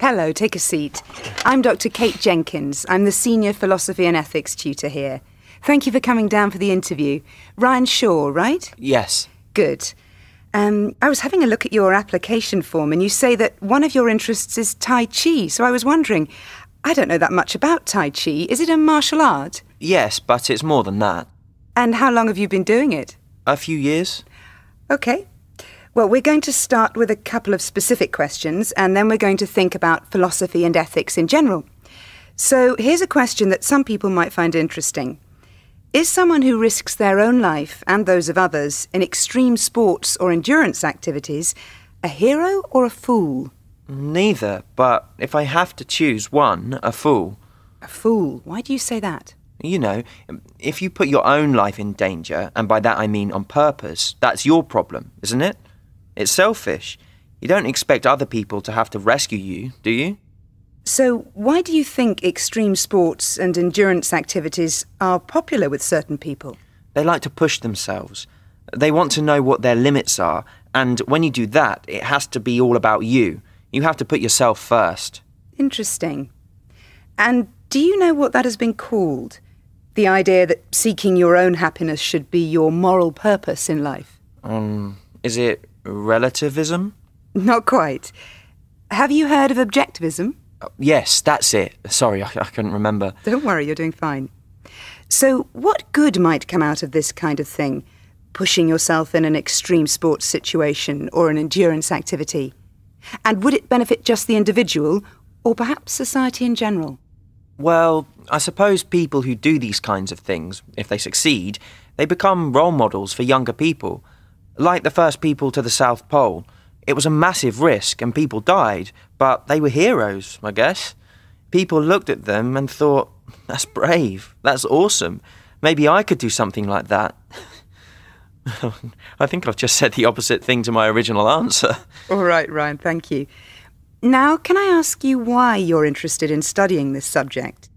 Hello, take a seat. I'm Dr. Kate Jenkins. I'm the Senior Philosophy and Ethics Tutor here. Thank you for coming down for the interview. Ryan Shaw, right? Yes. Good. Um, I was having a look at your application form, and you say that one of your interests is Tai Chi. So I was wondering, I don't know that much about Tai Chi. Is it a martial art? Yes, but it's more than that. And how long have you been doing it? A few years. OK. Well, we're going to start with a couple of specific questions, and then we're going to think about philosophy and ethics in general. So here's a question that some people might find interesting. Is someone who risks their own life and those of others in extreme sports or endurance activities a hero or a fool? Neither, but if I have to choose one, a fool. A fool? Why do you say that? You know, if you put your own life in danger, and by that I mean on purpose, that's your problem, isn't it? It's selfish. You don't expect other people to have to rescue you, do you? So, why do you think extreme sports and endurance activities are popular with certain people? They like to push themselves. They want to know what their limits are, and when you do that, it has to be all about you. You have to put yourself first. Interesting. And do you know what that has been called? The idea that seeking your own happiness should be your moral purpose in life? Um, is it Relativism? Not quite. Have you heard of objectivism? Uh, yes, that's it. Sorry, I, I couldn't remember. Don't worry, you're doing fine. So, what good might come out of this kind of thing? Pushing yourself in an extreme sports situation or an endurance activity? And would it benefit just the individual or perhaps society in general? Well, I suppose people who do these kinds of things, if they succeed, they become role models for younger people. Like the first people to the South Pole, it was a massive risk and people died, but they were heroes, I guess. People looked at them and thought, that's brave, that's awesome. Maybe I could do something like that. I think I've just said the opposite thing to my original answer. All right, Ryan, thank you. Now, can I ask you why you're interested in studying this subject?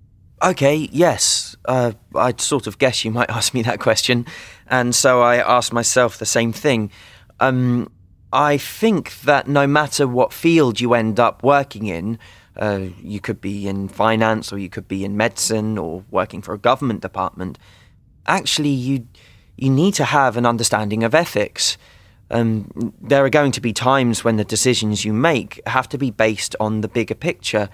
okay, yes, uh, I'd sort of guess you might ask me that question. And so I asked myself the same thing. Um, I think that no matter what field you end up working in, uh, you could be in finance or you could be in medicine or working for a government department, actually, you, you need to have an understanding of ethics. Um, there are going to be times when the decisions you make have to be based on the bigger picture.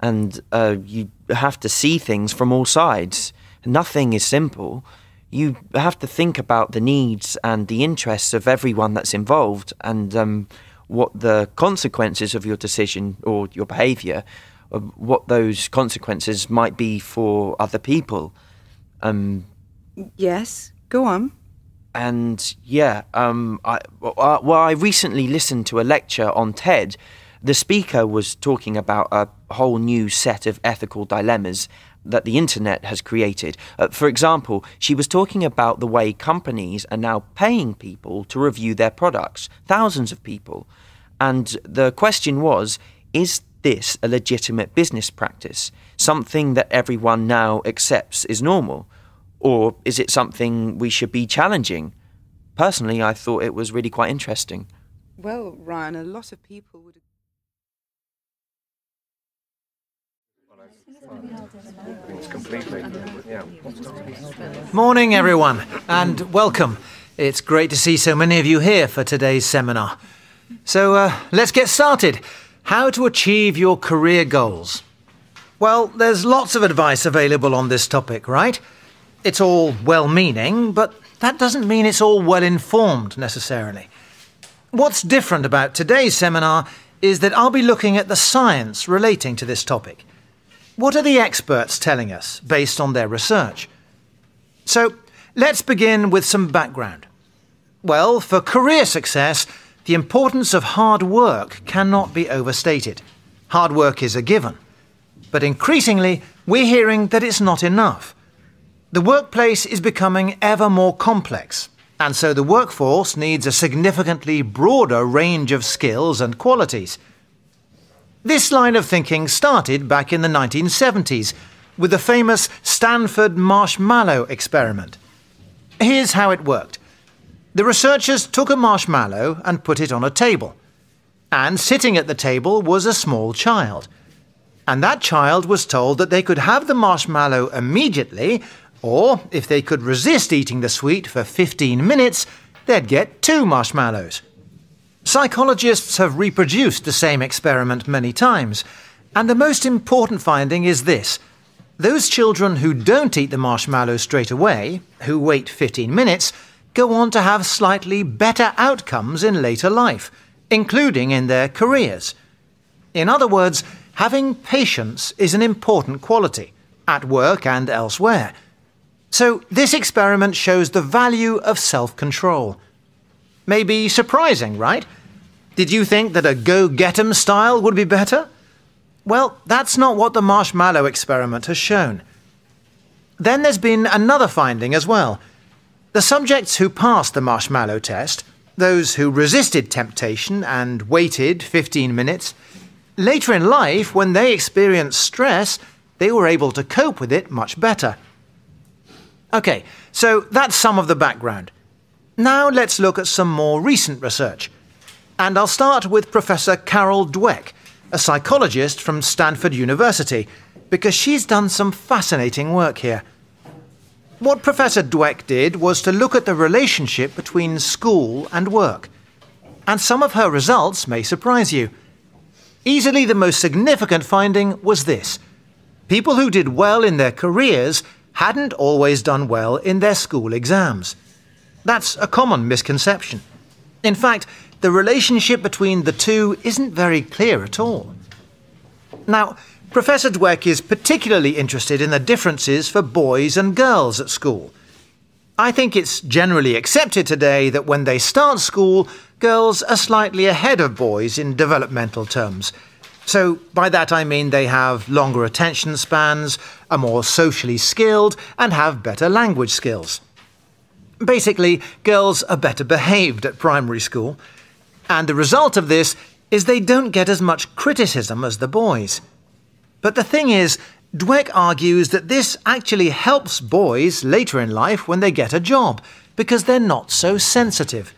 And uh, you have to see things from all sides. Nothing is simple. You have to think about the needs and the interests of everyone that's involved and um, what the consequences of your decision or your behaviour, uh, what those consequences might be for other people. Um, yes, go on. And yeah, um, I, well, I recently listened to a lecture on TED the speaker was talking about a whole new set of ethical dilemmas that the internet has created. Uh, for example, she was talking about the way companies are now paying people to review their products, thousands of people. And the question was is this a legitimate business practice, something that everyone now accepts is normal? Or is it something we should be challenging? Personally, I thought it was really quite interesting. Well, Ryan, a lot of people would. It's completely, yeah. Morning, everyone, and welcome. It's great to see so many of you here for today's seminar. So uh, let's get started. How to achieve your career goals. Well, there's lots of advice available on this topic, right? It's all well meaning, but that doesn't mean it's all well informed necessarily. What's different about today's seminar is that I'll be looking at the science relating to this topic. What are the experts telling us based on their research? So let's begin with some background. Well, for career success, the importance of hard work cannot be overstated. Hard work is a given. But increasingly, we're hearing that it's not enough. The workplace is becoming ever more complex, and so the workforce needs a significantly broader range of skills and qualities. This line of thinking started back in the 1970s with the famous Stanford marshmallow experiment. Here's how it worked. The researchers took a marshmallow and put it on a table. And sitting at the table was a small child. And that child was told that they could have the marshmallow immediately, or if they could resist eating the sweet for 15 minutes, they'd get two marshmallows. Psychologists have reproduced the same experiment many times, and the most important finding is this. Those children who don't eat the marshmallow straight away, who wait 15 minutes, go on to have slightly better outcomes in later life, including in their careers. In other words, having patience is an important quality, at work and elsewhere. So, this experiment shows the value of self control. May be surprising, right? Did you think that a go get 'em style would be better? Well, that's not what the marshmallow experiment has shown. Then there's been another finding as well. The subjects who passed the marshmallow test, those who resisted temptation and waited 15 minutes, later in life, when they experienced stress, they were able to cope with it much better. OK, so that's some of the background. Now let's look at some more recent research. And I'll start with Professor Carol Dweck, a psychologist from Stanford University, because she's done some fascinating work here. What Professor Dweck did was to look at the relationship between school and work. And some of her results may surprise you. Easily the most significant finding was this people who did well in their careers hadn't always done well in their school exams. That's a common misconception. In fact, the relationship between the two isn't very clear at all. Now, Professor Dweck is particularly interested in the differences for boys and girls at school. I think it's generally accepted today that when they start school, girls are slightly ahead of boys in developmental terms. So, by that I mean they have longer attention spans, are more socially skilled, and have better language skills. Basically, girls are better behaved at primary school, and the result of this is they don't get as much criticism as the boys. But the thing is, Dweck argues that this actually helps boys later in life when they get a job, because they're not so sensitive.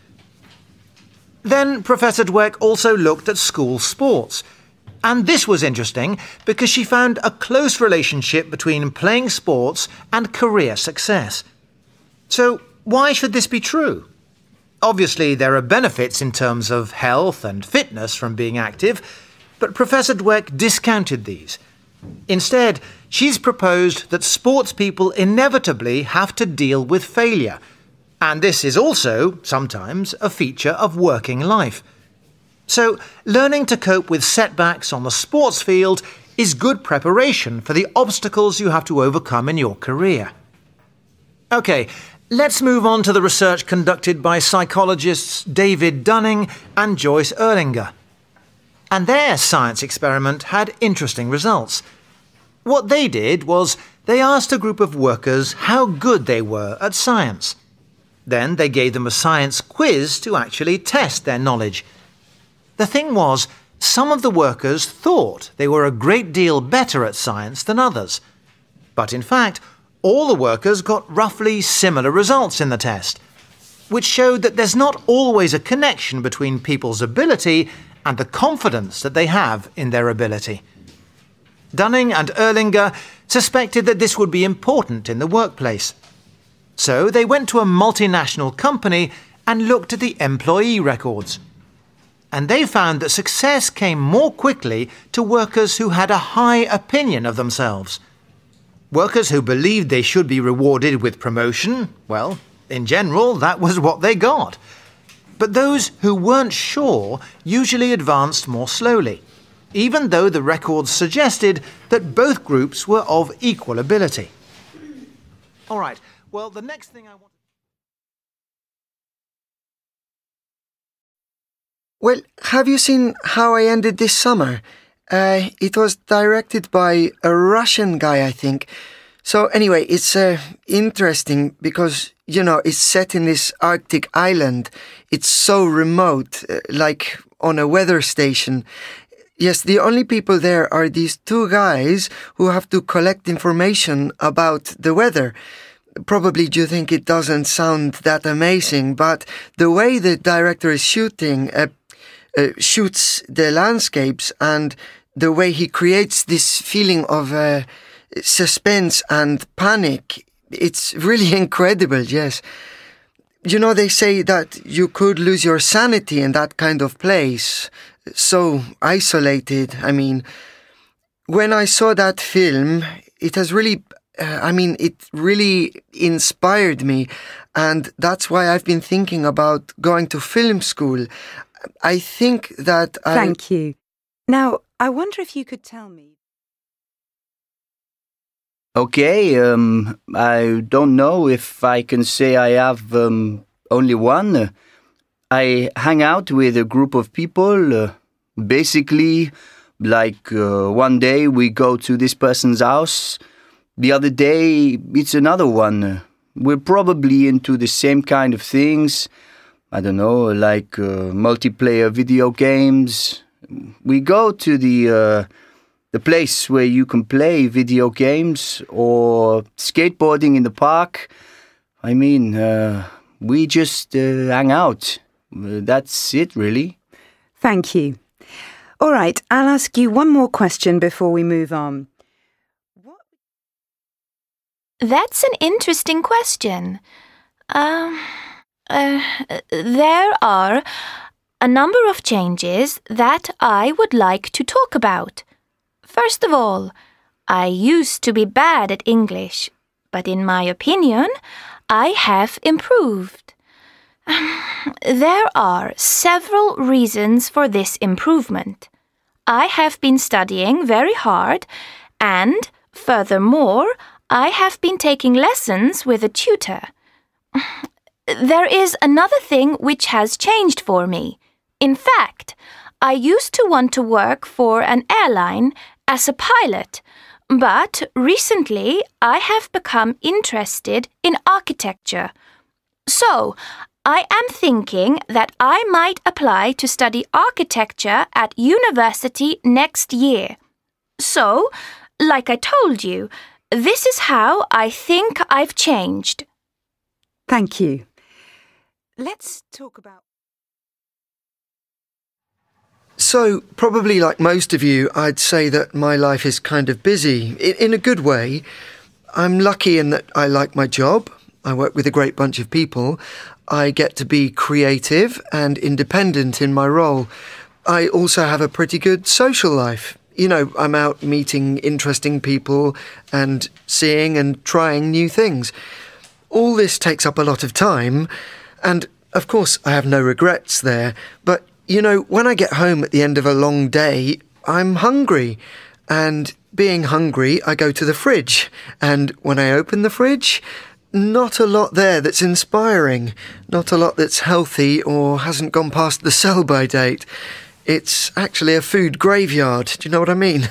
Then Professor Dweck also looked at school sports. And this was interesting because she found a close relationship between playing sports and career success. So, why should this be true? Obviously, there are benefits in terms of health and fitness from being active, but Professor Dweck discounted these. Instead, she's proposed that sports people inevitably have to deal with failure, and this is also, sometimes, a feature of working life. So, learning to cope with setbacks on the sports field is good preparation for the obstacles you have to overcome in your career. OK, Let's move on to the research conducted by psychologists David Dunning and Joyce Erlinger. And their science experiment had interesting results. What they did was they asked a group of workers how good they were at science. Then they gave them a science quiz to actually test their knowledge. The thing was, some of the workers thought they were a great deal better at science than others. But in fact, all the workers got roughly similar results in the test, which showed that there's not always a connection between people's ability and the confidence that they have in their ability. Dunning and Erlinger suspected that this would be important in the workplace. So they went to a multinational company and looked at the employee records. And they found that success came more quickly to workers who had a high opinion of themselves – Workers who believed they should be rewarded with promotion, well, in general, that was what they got. But those who weren't sure usually advanced more slowly, even though the records suggested that both groups were of equal ability. All right, well, the next thing I want. Well, have you seen how I ended this summer? Uh, it was directed by a Russian guy, I think. So anyway, it's uh, interesting because you know it's set in this Arctic island. It's so remote, uh, like on a weather station. Yes, the only people there are these two guys who have to collect information about the weather. Probably you think it doesn't sound that amazing, but the way the director is shooting uh, uh shoots the landscapes and the way he creates this feeling of uh, suspense and panic. It's really incredible, yes. You know, they say that you could lose your sanity in that kind of place, so isolated. I mean, when I saw that film, it has really, uh, I mean, it really inspired me. And that's why I've been thinking about going to film school. I think that. Thank I... you. Now, I wonder if you could tell me. Okay, um, I don't know if I can say I have um, only one. I hang out with a group of people. Uh, basically, like uh, one day we go to this person's house, the other day it's another one. We're probably into the same kind of things. I don't know, like uh, multiplayer video games, we go to the uh, the place where you can play video games or skateboarding in the park. I mean, uh, we just uh, hang out. Uh, that's it, really. Thank you. All right, I'll ask you one more question before we move on. That's an interesting question. Um, uh, there are a number of changes that I would like to talk about. First of all, I used to be bad at English, but in my opinion, I have improved. there are several reasons for this improvement. I have been studying very hard, and furthermore, I have been taking lessons with a tutor. there is another thing which has changed for me. In fact, I used to want to work for an airline as a pilot, but recently I have become interested in architecture. So, I am thinking that I might apply to study architecture at university next year. So, like I told you, this is how I think I've changed. Thank you. Let's talk about. So, probably like most of you, I'd say that my life is kind of busy in, in, a good way. I'm lucky in that I like my job. I work with a great bunch of people. I get to be creative and independent in my role. I also have a pretty good social life. You know, I'm out meeting interesting people and seeing and trying new things. All this takes up a lot of time, and of course, I have no regrets there, but you know, when I get home at the end of a long day, I'm hungry. And being hungry, I go to the fridge. And when I open the fridge, not a lot there that's inspiring, not a lot that's healthy or hasn't gone past the sell by date. It's actually a food graveyard, do you know what I mean?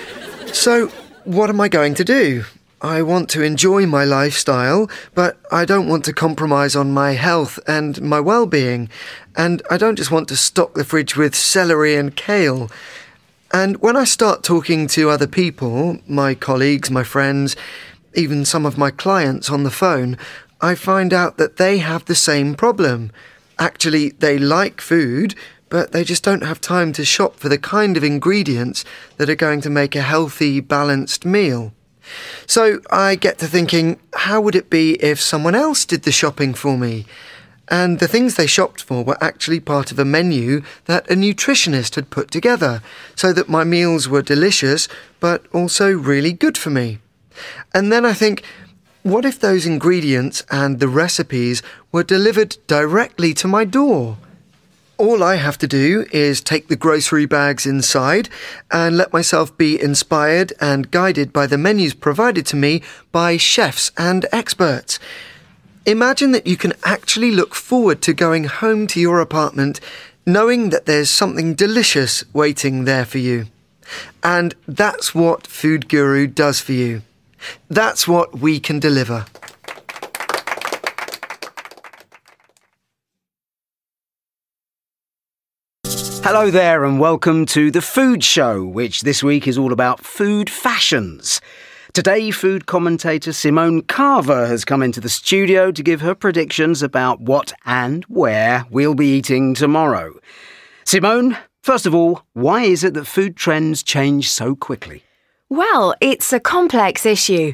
so, what am I going to do? I want to enjoy my lifestyle, but I don't want to compromise on my health and my well being. And I don't just want to stock the fridge with celery and kale. And when I start talking to other people, my colleagues, my friends, even some of my clients on the phone, I find out that they have the same problem. Actually, they like food, but they just don't have time to shop for the kind of ingredients that are going to make a healthy, balanced meal. So I get to thinking, how would it be if someone else did the shopping for me? And the things they shopped for were actually part of a menu that a nutritionist had put together, so that my meals were delicious, but also really good for me. And then I think, what if those ingredients and the recipes were delivered directly to my door? all I have to do is take the grocery bags inside and let myself be inspired and guided by the menus provided to me by chefs and experts. Imagine that you can actually look forward to going home to your apartment knowing that there's something delicious waiting there for you. And that's what Food Guru does for you. That's what we can deliver. Hello there, and welcome to The Food Show, which this week is all about food fashions. Today, food commentator Simone Carver has come into the studio to give her predictions about what and where we'll be eating tomorrow. Simone, first of all, why is it that food trends change so quickly? Well, it's a complex issue.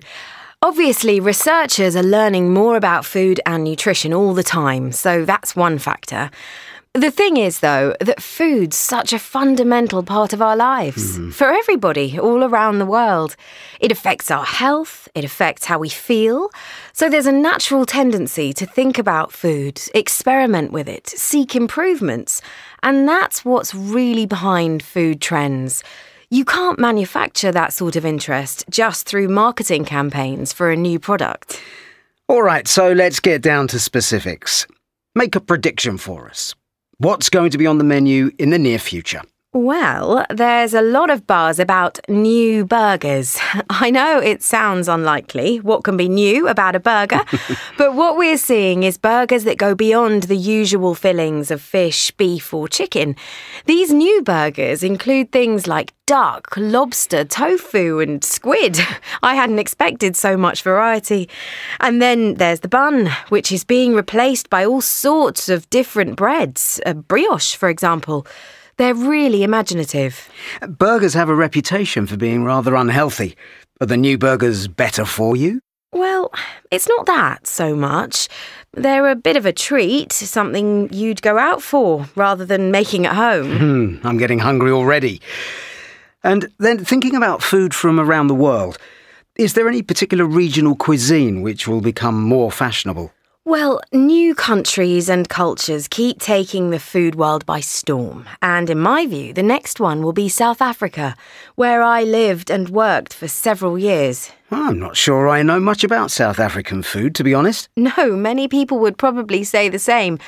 Obviously, researchers are learning more about food and nutrition all the time, so that's one factor. The thing is, though, that food's such a fundamental part of our lives mm. for everybody all around the world. It affects our health, it affects how we feel. So there's a natural tendency to think about food, experiment with it, seek improvements. And that's what's really behind food trends. You can't manufacture that sort of interest just through marketing campaigns for a new product. All right, so let's get down to specifics. Make a prediction for us. What's going to be on the menu in the near future? Well, there's a lot of buzz about new burgers. I know it sounds unlikely. What can be new about a burger? but what we're seeing is burgers that go beyond the usual fillings of fish, beef, or chicken. These new burgers include things like duck, lobster, tofu, and squid. I hadn't expected so much variety. And then there's the bun, which is being replaced by all sorts of different breads, a uh, brioche, for example. They're really imaginative. Burgers have a reputation for being rather unhealthy. Are the new burgers better for you? Well, it's not that so much. They're a bit of a treat, something you'd go out for rather than making at home. Hmm, I'm getting hungry already. And then thinking about food from around the world, is there any particular regional cuisine which will become more fashionable? Well, new countries and cultures keep taking the food world by storm. And in my view, the next one will be South Africa, where I lived and worked for several years. I'm not sure I know much about South African food, to be honest. No, many people would probably say the same.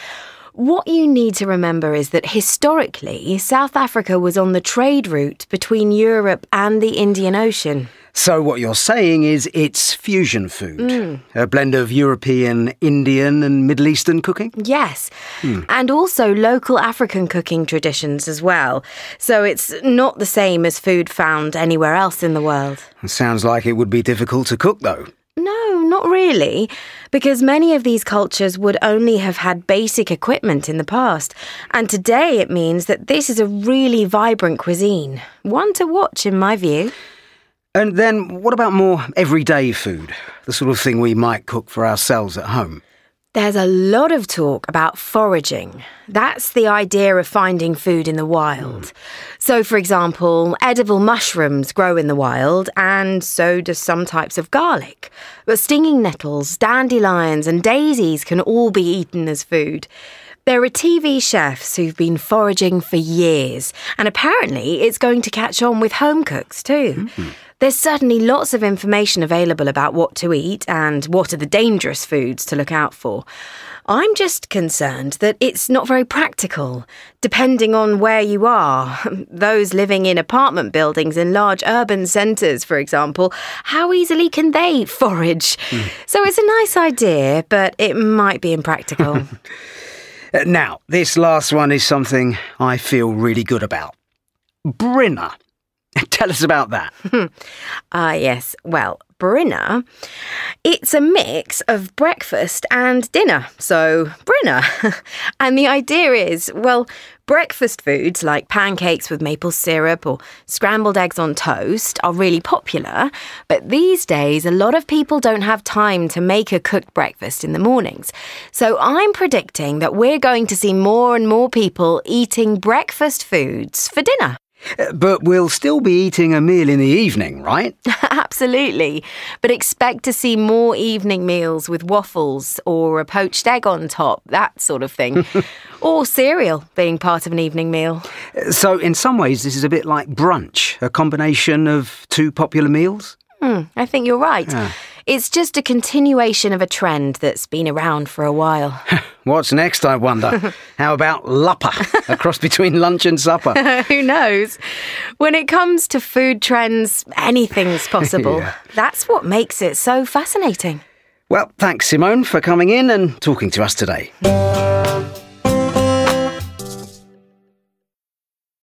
What you need to remember is that historically, South Africa was on the trade route between Europe and the Indian Ocean. So, what you're saying is it's fusion food, mm. a blend of European, Indian, and Middle Eastern cooking? Yes, mm. and also local African cooking traditions as well. So, it's not the same as food found anywhere else in the world. It sounds like it would be difficult to cook, though. No, not really, because many of these cultures would only have had basic equipment in the past, and today it means that this is a really vibrant cuisine, one to watch in my view. And then what about more everyday food? The sort of thing we might cook for ourselves at home? There's a lot of talk about foraging. That's the idea of finding food in the wild. Mm. So, for example, edible mushrooms grow in the wild, and so do some types of garlic. But stinging nettles, dandelions, and daisies can all be eaten as food. There are TV chefs who've been foraging for years, and apparently it's going to catch on with home cooks too. Mm -hmm. There's certainly lots of information available about what to eat and what are the dangerous foods to look out for. I'm just concerned that it's not very practical, depending on where you are. Those living in apartment buildings in large urban centres, for example, how easily can they forage? Mm. So it's a nice idea, but it might be impractical. now, this last one is something I feel really good about. Brinner Tell us about that. ah, yes. Well, Brinner, it's a mix of breakfast and dinner. So, Brinner. and the idea is well, breakfast foods like pancakes with maple syrup or scrambled eggs on toast are really popular. But these days, a lot of people don't have time to make a cooked breakfast in the mornings. So, I'm predicting that we're going to see more and more people eating breakfast foods for dinner. But we'll still be eating a meal in the evening, right? Absolutely. But expect to see more evening meals with waffles or a poached egg on top, that sort of thing. or cereal being part of an evening meal. So, in some ways, this is a bit like brunch, a combination of two popular meals? Mm, I think you're right. Yeah. It's just a continuation of a trend that's been around for a while. What's next, I wonder? How about lupper? A cross between lunch and supper? Who knows? When it comes to food trends, anything's possible. yeah. That's what makes it so fascinating. Well, thanks, Simone, for coming in and talking to us today.